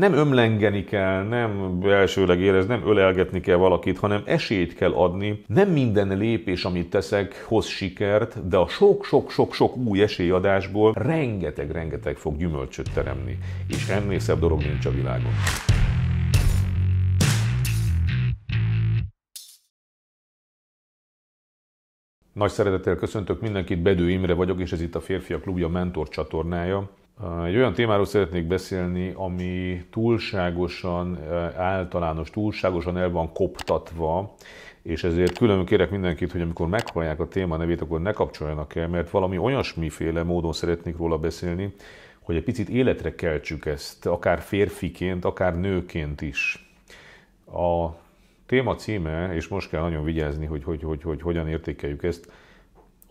nem ömlengeni kell, nem elsőleg érez, nem ölelgetni kell valakit, hanem esélyt kell adni. Nem minden lépés, amit teszek, hoz sikert, de a sok-sok-sok-sok új esélyadásból rengeteg-rengeteg fog gyümölcsöt teremni. És ennél szebb dolog nincs a világon. Nagy szeretettel köszöntök mindenkit, Bedő Imre vagyok, és ez itt a Férfiak Klubja Mentor csatornája. Egy olyan témáról szeretnék beszélni, ami túlságosan általános, túlságosan el van koptatva, és ezért külön kérek mindenkit, hogy amikor meghallják a téma nevét, akkor ne kapcsoljanak el, mert valami olyasmiféle módon szeretnék róla beszélni, hogy egy picit életre keltsük ezt, akár férfiként, akár nőként is. A téma címe, és most kell nagyon vigyázni, hogy, hogy, hogy, hogy hogyan értékeljük ezt,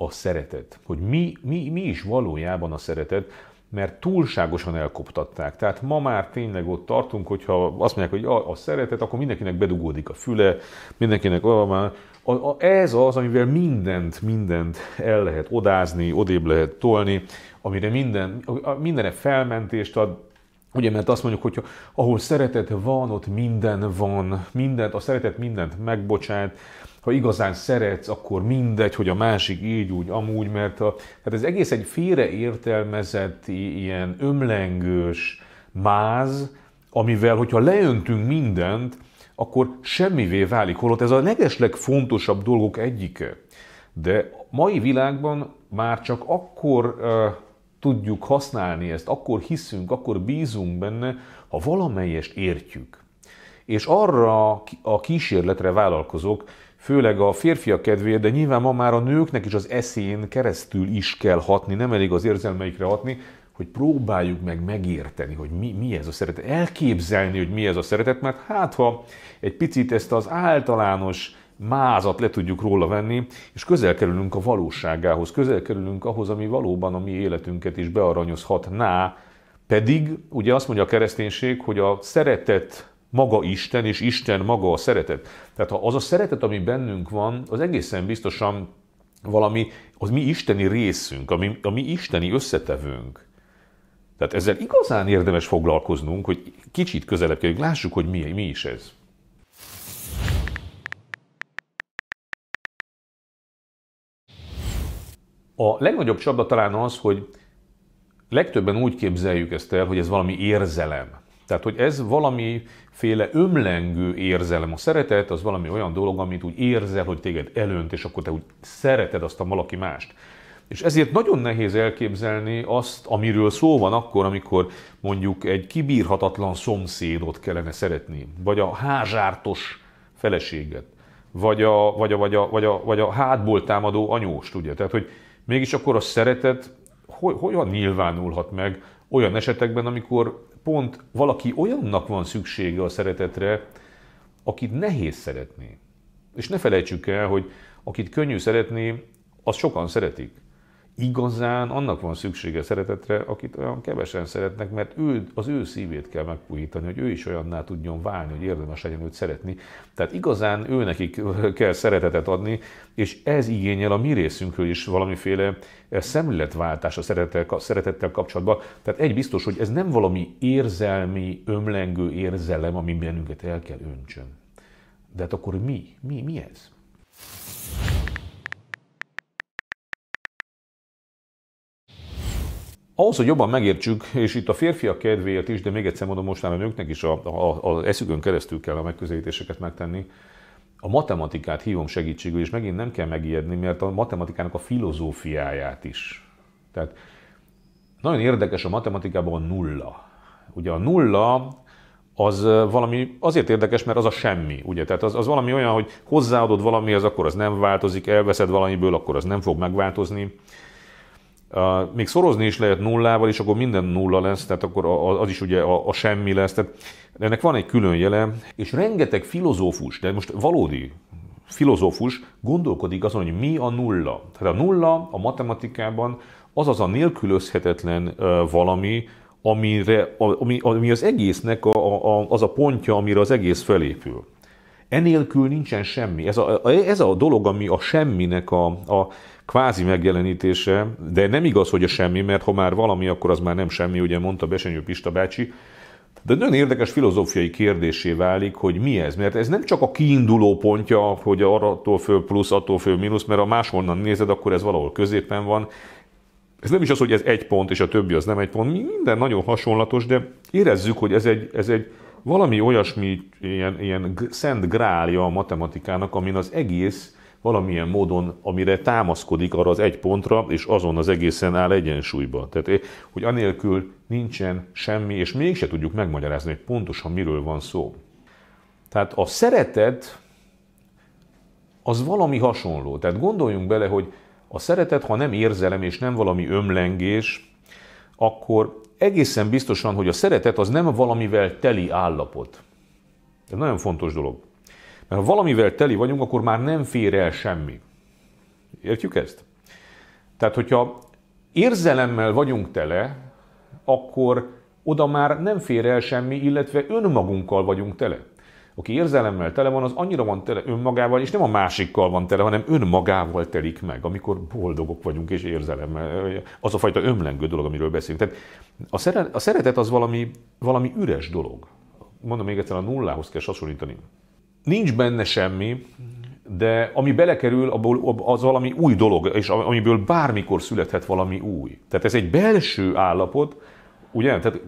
a szeretet. Hogy mi, mi, mi is valójában a szeretet, mert túlságosan elkoptatták. Tehát ma már tényleg ott tartunk, hogyha azt mondják, hogy a, a szeretet, akkor mindenkinek bedugódik a füle, mindenkinek már. a, a, ez az, amivel mindent, mindent el lehet odázni, odébb lehet tolni, amire minden, a, mindenre felmentést ad, Ugye, mert azt mondjuk, hogy ahol szeretet van, ott minden van, mindent, a szeretet mindent megbocsát, ha igazán szeretsz, akkor mindegy, hogy a másik így, úgy, amúgy, mert a, hát ez egész egy félreértelmezett, ilyen ömlengős máz, amivel, hogyha leöntünk mindent, akkor semmivé válik, holott ez a legeslegfontosabb dolgok egyike. De mai világban már csak akkor uh, tudjuk használni ezt, akkor hiszünk, akkor bízunk benne, ha valamelyest értjük. És arra a kísérletre vállalkozok, főleg a férfiak kedvéért, de nyilván ma már a nőknek is az eszén keresztül is kell hatni, nem elég az érzelmeikre hatni, hogy próbáljuk meg megérteni, hogy mi, mi ez a szeretet, elképzelni, hogy mi ez a szeretet, mert hát ha egy picit ezt az általános mázat le tudjuk róla venni, és közel kerülünk a valóságához, közel kerülünk ahhoz, ami valóban a mi életünket is bearanyozhatná, pedig ugye azt mondja a kereszténység, hogy a szeretet maga Isten, és Isten maga a szeretet. Tehát ha az a szeretet, ami bennünk van, az egészen biztosan valami, az mi isteni részünk, ami, ami isteni összetevőnk. Tehát ezzel igazán érdemes foglalkoznunk, hogy kicsit közelebb kerüljünk, lássuk, hogy mi, mi is ez. A legnagyobb csapda talán az, hogy legtöbben úgy képzeljük ezt el, hogy ez valami érzelem. Tehát, hogy ez valamiféle ömlengő érzelem. A szeretet az valami olyan dolog, amit úgy érzel, hogy téged elönt, és akkor te úgy szereted azt a valaki mást. És ezért nagyon nehéz elképzelni azt, amiről szó van akkor, amikor mondjuk egy kibírhatatlan szomszédot kellene szeretni, vagy a házártos feleséget, vagy a, vagy a, vagy a, vagy a, vagy a hátból támadó anyóst, ugye? Tehát, hogy mégis akkor a szeretet hogyan nyilvánulhat meg olyan esetekben, amikor pont valaki olyannak van szüksége a szeretetre, akit nehéz szeretni. És ne felejtsük el, hogy akit könnyű szeretni, azt sokan szeretik igazán annak van szüksége szeretetre, akit olyan kevesen szeretnek, mert ő, az ő szívét kell megpuhítani, hogy ő is olyanná tudjon válni, hogy érdemes legyen őt szeretni. Tehát igazán ő nekik kell szeretetet adni, és ez igényel a mi részünkről is valamiféle eh, szemléletváltás a szeretettel, szeretettel kapcsolatban. Tehát egy biztos, hogy ez nem valami érzelmi, ömlengő érzelem, ami bennünket el kell öntsön. De hát akkor mi? Mi, mi ez? Ahhoz, hogy jobban megértsük, és itt a férfiak kedvéért is, de még egyszer mondom, most már a nőknek is a, a, a eszükön keresztül kell a megközelítéseket megtenni, a matematikát hívom segítségül, és megint nem kell megijedni, mert a matematikának a filozófiáját is. Tehát nagyon érdekes a matematikában a nulla. Ugye a nulla az valami azért érdekes, mert az a semmi, ugye? Tehát az, az valami olyan, hogy hozzáadod valamihez, akkor az nem változik, elveszed valamiből, akkor az nem fog megváltozni még szorozni is lehet nullával, és akkor minden nulla lesz, tehát akkor az is ugye a, a semmi lesz. Tehát ennek van egy külön jele, és rengeteg filozófus, de most valódi filozófus gondolkodik azon, hogy mi a nulla. Tehát a nulla a matematikában az az a nélkülözhetetlen valami, amire, ami, ami az egésznek a, a, az a pontja, amire az egész felépül. Enélkül nincsen semmi. Ez a, ez a dolog, ami a semminek a, a kvázi megjelenítése, de nem igaz, hogy a semmi, mert ha már valami, akkor az már nem semmi, ugye mondta Besenyő Pista bácsi, de nagyon érdekes filozófiai kérdésé válik, hogy mi ez, mert ez nem csak a kiinduló pontja, hogy arattól föl plusz, attól föl mínusz, mert ha máshonnan nézed, akkor ez valahol középen van. Ez nem is az, hogy ez egy pont, és a többi az nem egy pont, minden nagyon hasonlatos, de érezzük, hogy ez egy, ez egy valami olyasmi ilyen, ilyen szent grálja a matematikának, amin az egész valamilyen módon, amire támaszkodik arra az egy pontra, és azon az egészen áll egyensúlyba. Tehát, eh, hogy anélkül nincsen semmi, és mégse tudjuk megmagyarázni, hogy pontosan miről van szó. Tehát a szeretet az valami hasonló. Tehát gondoljunk bele, hogy a szeretet, ha nem érzelem és nem valami ömlengés, akkor egészen biztosan, hogy a szeretet az nem valamivel teli állapot. Ez nagyon fontos dolog. Mert ha valamivel teli vagyunk, akkor már nem fér el semmi. Értjük ezt? Tehát, hogyha érzelemmel vagyunk tele, akkor oda már nem fér el semmi, illetve önmagunkkal vagyunk tele aki érzelemmel tele van, az annyira van tele önmagával, és nem a másikkal van tele, hanem önmagával telik meg, amikor boldogok vagyunk és érzelemmel. Az a fajta ömlengő dolog, amiről beszélünk. Tehát a, szere- a szeretet az valami, valami üres dolog. Mondom még egyszer, a nullához kell hasonlítani. Nincs benne semmi, de ami belekerül, abból az valami új dolog, és amiből bármikor születhet valami új. Tehát ez egy belső állapot, ugye? Tehát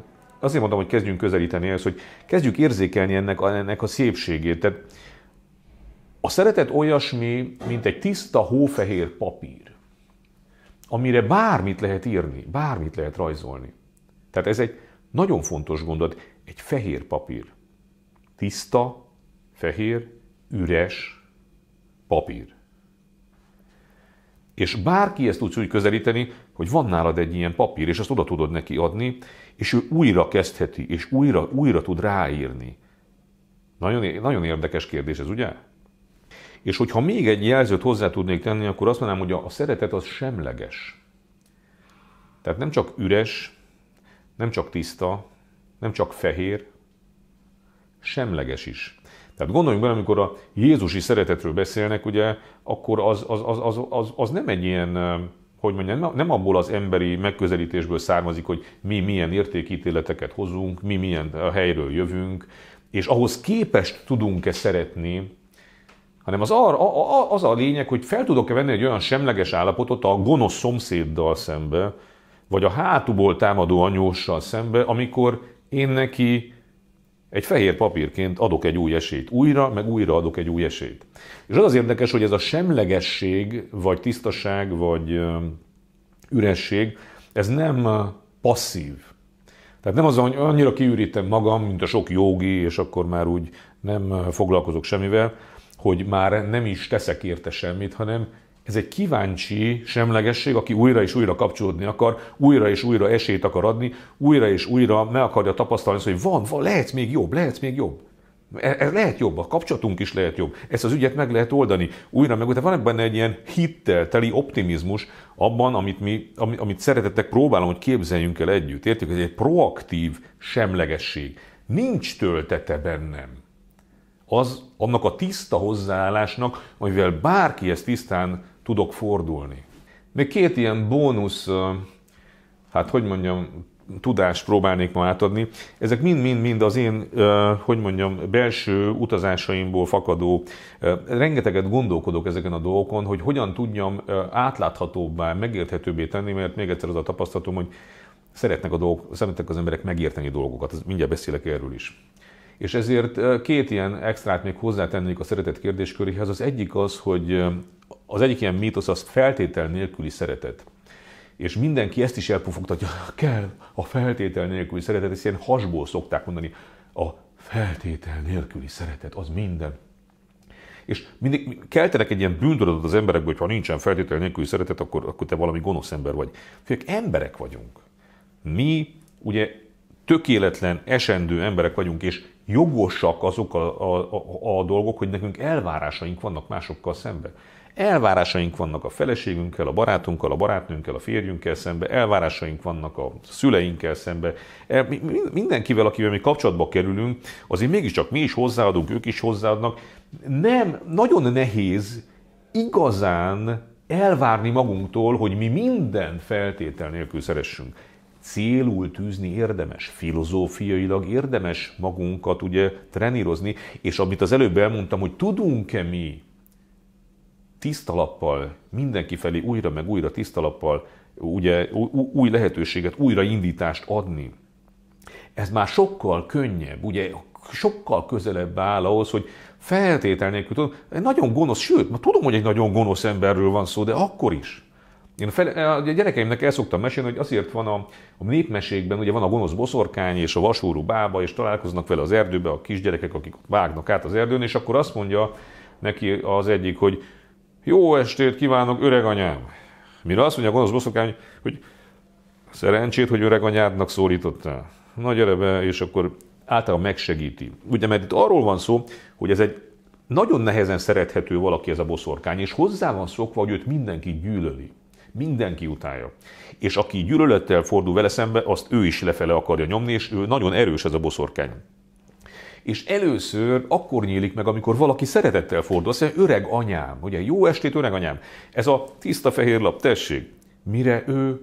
azért mondom, hogy kezdjünk közelíteni ezt, hogy kezdjük érzékelni ennek a, ennek a szépségét. Tehát a szeretet olyasmi, mint egy tiszta hófehér papír, amire bármit lehet írni, bármit lehet rajzolni. Tehát ez egy nagyon fontos gondolat, egy fehér papír. Tiszta, fehér, üres papír. És bárki ezt tudsz úgy közelíteni, hogy van nálad egy ilyen papír, és azt oda tudod neki adni, és ő újra kezdheti, és újra, újra tud ráírni. Nagyon, nagyon érdekes kérdés ez, ugye? És hogyha még egy jelzőt hozzá tudnék tenni, akkor azt mondanám, hogy a szeretet az semleges. Tehát nem csak üres, nem csak tiszta, nem csak fehér, semleges is. Tehát gondoljunk bele, amikor a Jézusi szeretetről beszélnek, ugye, akkor az, az, az, az, az, az nem egy ilyen hogy mondjam, nem abból az emberi megközelítésből származik, hogy mi milyen értékítéleteket hozunk, mi milyen a helyről jövünk, és ahhoz képest tudunk-e szeretni, hanem az, ar, a, a, az a lényeg, hogy fel tudok-e venni egy olyan semleges állapotot a gonosz szomszéddal szembe, vagy a hátuból támadó anyóssal szembe, amikor én neki egy fehér papírként adok egy új esélyt. Újra, meg újra adok egy új esélyt. És az az érdekes, hogy ez a semlegesség, vagy tisztaság, vagy üresség, ez nem passzív. Tehát nem az, hogy annyira kiürítem magam, mint a sok jogi, és akkor már úgy nem foglalkozok semmivel, hogy már nem is teszek érte semmit, hanem ez egy kíváncsi semlegesség, aki újra és újra kapcsolódni akar, újra és újra esélyt akar adni, újra és újra meg akarja tapasztalni, hogy van, van, lehet még jobb, lehet még jobb. E, ez lehet jobb, a kapcsolatunk is lehet jobb. Ezt az ügyet meg lehet oldani. Újra meg, de van benne egy ilyen hittel teli optimizmus abban, amit, mi, amit szeretettek próbálom, hogy képzeljünk el együtt. Értjük, ez egy proaktív semlegesség. Nincs töltete bennem. Az annak a tiszta hozzáállásnak, amivel bárki ezt tisztán tudok fordulni. Még két ilyen bónusz, hát hogy mondjam, tudást próbálnék ma átadni. Ezek mind-mind-mind az én, hogy mondjam, belső utazásaimból fakadó, rengeteget gondolkodok ezeken a dolgokon, hogy hogyan tudjam átláthatóbbá, megérthetőbbé tenni, mert még egyszer az a tapasztalatom, hogy szeretnek, a dolgok, szeretnek az emberek megérteni dolgokat, mindjárt beszélek erről is. És ezért két ilyen extrát még hozzátennék a szeretett kérdésköréhez. Az egyik az, hogy az egyik ilyen mítosz az feltétel nélküli szeretet. És mindenki ezt is elpufogtatja, kell a feltétel nélküli szeretet, ezt ilyen hasból szokták mondani. A feltétel nélküli szeretet, az minden. És mindig keltenek egy ilyen bűntudatot az emberekbe, hogy ha nincsen feltétel nélküli szeretet, akkor, akkor te valami gonosz ember vagy. Főleg emberek vagyunk. Mi ugye tökéletlen, esendő emberek vagyunk, és jogosak azok a, a, a, a dolgok, hogy nekünk elvárásaink vannak másokkal szemben. Elvárásaink vannak a feleségünkkel, a barátunkkal, a barátnőnkkel, a férjünkkel szembe, elvárásaink vannak a szüleinkkel szembe. E, mindenkivel, akivel mi kapcsolatba kerülünk, azért mégiscsak mi is hozzáadunk, ők is hozzáadnak. Nem, nagyon nehéz igazán elvárni magunktól, hogy mi minden feltétel nélkül szeressünk. Célul tűzni érdemes, filozófiailag érdemes magunkat ugye trenírozni, és amit az előbb elmondtam, hogy tudunk-e mi tiszta lappal, mindenki felé újra meg újra tiszta lappal, ugye új lehetőséget, újraindítást adni. Ez már sokkal könnyebb, ugye sokkal közelebb áll ahhoz, hogy feltétel nélkül tudom, egy nagyon gonosz, sőt, ma tudom, hogy egy nagyon gonosz emberről van szó, de akkor is. Én a gyerekeimnek el szoktam mesélni, hogy azért van a, a népmesékben, ugye van a gonosz boszorkány és a vasúrú bába, és találkoznak vele az erdőbe a kisgyerekek, akik vágnak át az erdőn, és akkor azt mondja neki az egyik, hogy jó estét kívánok, öreg anyám! Mire azt mondja a gonosz boszorkány, hogy szerencsét, hogy öreg anyádnak szólítottál. Na gyere be, és akkor általában megsegíti. Ugye, mert itt arról van szó, hogy ez egy nagyon nehezen szerethető valaki ez a boszorkány, és hozzá van szokva, hogy őt mindenki gyűlöli. Mindenki utálja. És aki gyűlölettel fordul vele szembe, azt ő is lefele akarja nyomni, és ő nagyon erős ez a boszorkány és először akkor nyílik meg, amikor valaki szeretettel fordul, azt mondja, öreg anyám, ugye, jó estét, öreg anyám. Ez a tiszta fehér lap, tessék, mire ő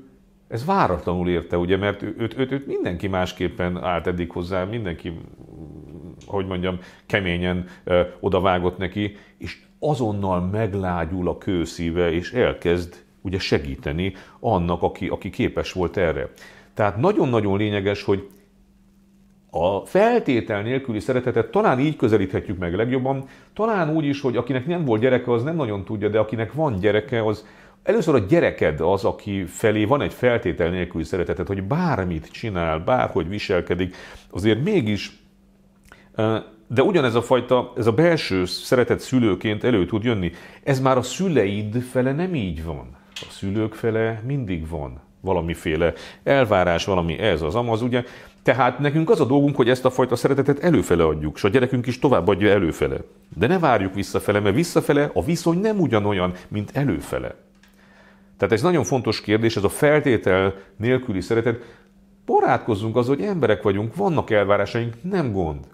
ez váratlanul érte, ugye, mert őt, őt, őt mindenki másképpen állt eddig hozzá, mindenki, hogy mondjam, keményen ö, odavágott neki, és azonnal meglágyul a kőszíve, és elkezd ugye segíteni annak, aki, aki képes volt erre. Tehát nagyon-nagyon lényeges, hogy a feltétel nélküli szeretetet talán így közelíthetjük meg legjobban, talán úgy is, hogy akinek nem volt gyereke, az nem nagyon tudja, de akinek van gyereke, az először a gyereked az, aki felé van egy feltétel nélküli szeretetet, hogy bármit csinál, bárhogy viselkedik, azért mégis de ugyanez a fajta, ez a belső szeretet szülőként elő tud jönni. Ez már a szüleid fele nem így van. A szülők fele mindig van valamiféle elvárás, valami ez az amaz. Ugye tehát nekünk az a dolgunk, hogy ezt a fajta szeretetet előfele adjuk, és a gyerekünk is adja előfele. De ne várjuk visszafele, mert visszafele a viszony nem ugyanolyan, mint előfele. Tehát ez nagyon fontos kérdés, ez a feltétel nélküli szeretet. Barátkozzunk az, hogy emberek vagyunk, vannak elvárásaink, nem gond.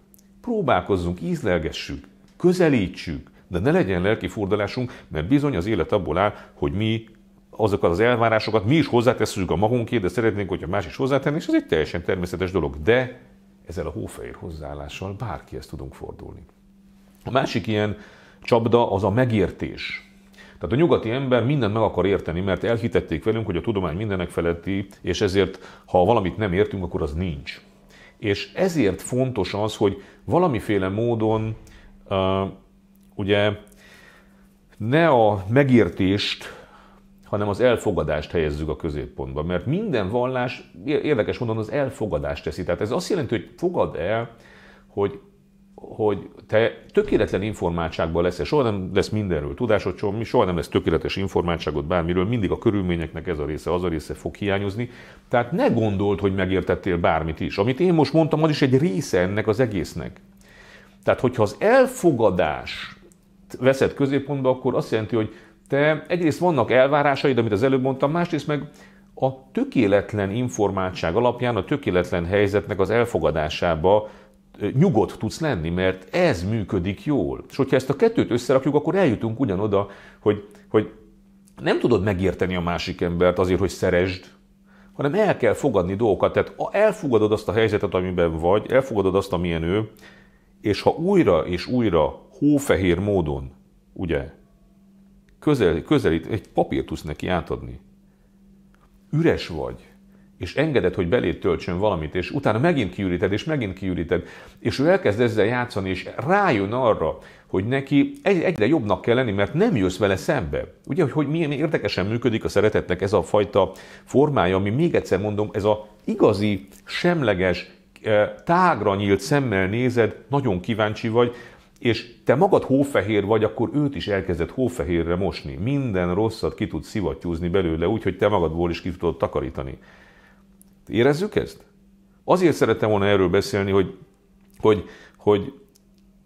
Próbálkozzunk, ízlelgessük, közelítsük, de ne legyen lelki fordulásunk, mert bizony az élet abból áll, hogy mi azokat az elvárásokat, mi is hozzáteszünk a magunkét, de szeretnénk, hogyha más is hozzátenni, és ez egy teljesen természetes dolog. De ezzel a hófehér hozzáállással bárkihez tudunk fordulni. A másik ilyen csapda az a megértés. Tehát a nyugati ember mindent meg akar érteni, mert elhitették velünk, hogy a tudomány mindenek feletti, és ezért, ha valamit nem értünk, akkor az nincs. És ezért fontos az, hogy valamiféle módon uh, ugye ne a megértést hanem az elfogadást helyezzük a középpontba. Mert minden vallás, érdekes mondani, az elfogadást teszi. Tehát ez azt jelenti, hogy fogad el, hogy, hogy te tökéletlen informáltságban leszel. Soha nem lesz mindenről tudásod, soha nem lesz tökéletes informáltságot bármiről, mindig a körülményeknek ez a része, az a része fog hiányozni. Tehát ne gondold, hogy megértettél bármit is. Amit én most mondtam, az is egy része ennek az egésznek. Tehát, hogyha az elfogadás veszed középpontba, akkor azt jelenti, hogy te egyrészt vannak elvárásaid, amit az előbb mondtam, másrészt meg a tökéletlen informáltság alapján, a tökéletlen helyzetnek az elfogadásába nyugodt tudsz lenni, mert ez működik jól. És hogyha ezt a kettőt összerakjuk, akkor eljutunk ugyanoda, hogy, hogy nem tudod megérteni a másik embert azért, hogy szeresd, hanem el kell fogadni dolgokat. Tehát elfogadod azt a helyzetet, amiben vagy, elfogadod azt, amilyen ő, és ha újra és újra hófehér módon, ugye, közel, közelít, egy papírt tudsz neki átadni. Üres vagy, és engeded, hogy beléd töltsön valamit, és utána megint kiüríted, és megint kiüríted, és ő elkezd ezzel játszani, és rájön arra, hogy neki egyre jobbnak kell lenni, mert nem jössz vele szembe. Ugye, hogy, hogy milyen érdekesen működik a szeretetnek ez a fajta formája, ami még egyszer mondom, ez a igazi, semleges, eh, tágra nyílt szemmel nézed, nagyon kíváncsi vagy, és te magad hófehér vagy, akkor őt is elkezdett hófehérre mosni. Minden rosszat ki tud szivattyúzni belőle, úgyhogy te magadból is ki tudod takarítani. Érezzük ezt? Azért szerettem volna erről beszélni, hogy, hogy, hogy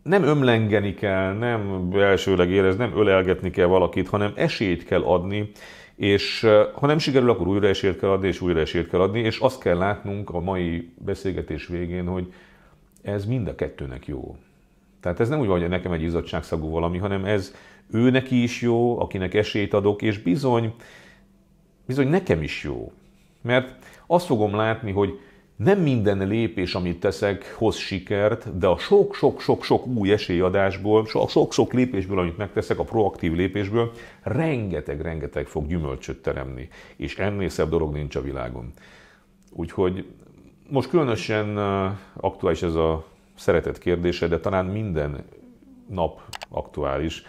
nem ömlengeni kell, nem elsőleg érez, nem ölelgetni kell valakit, hanem esélyt kell adni, és ha nem sikerül, akkor újra esélyt kell adni, és újra esélyt kell adni, és azt kell látnunk a mai beszélgetés végén, hogy ez mind a kettőnek jó. Tehát ez nem úgy van, hogy nekem egy izzadságszagú valami, hanem ez ő neki is jó, akinek esélyt adok, és bizony, bizony nekem is jó. Mert azt fogom látni, hogy nem minden lépés, amit teszek, hoz sikert, de a sok-sok-sok-sok új esélyadásból, a sok-sok lépésből, amit megteszek, a proaktív lépésből, rengeteg-rengeteg fog gyümölcsöt teremni. És ennél szebb dolog nincs a világon. Úgyhogy most különösen eh, aktuális ez a szeretett kérdése, de talán minden nap aktuális.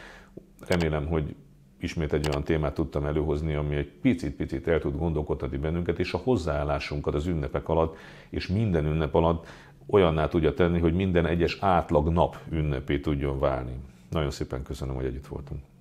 Remélem, hogy ismét egy olyan témát tudtam előhozni, ami egy picit-picit el tud gondolkodni bennünket, és a hozzáállásunkat az ünnepek alatt, és minden ünnep alatt olyanná tudja tenni, hogy minden egyes átlag nap ünnepé tudjon válni. Nagyon szépen köszönöm, hogy együtt voltunk.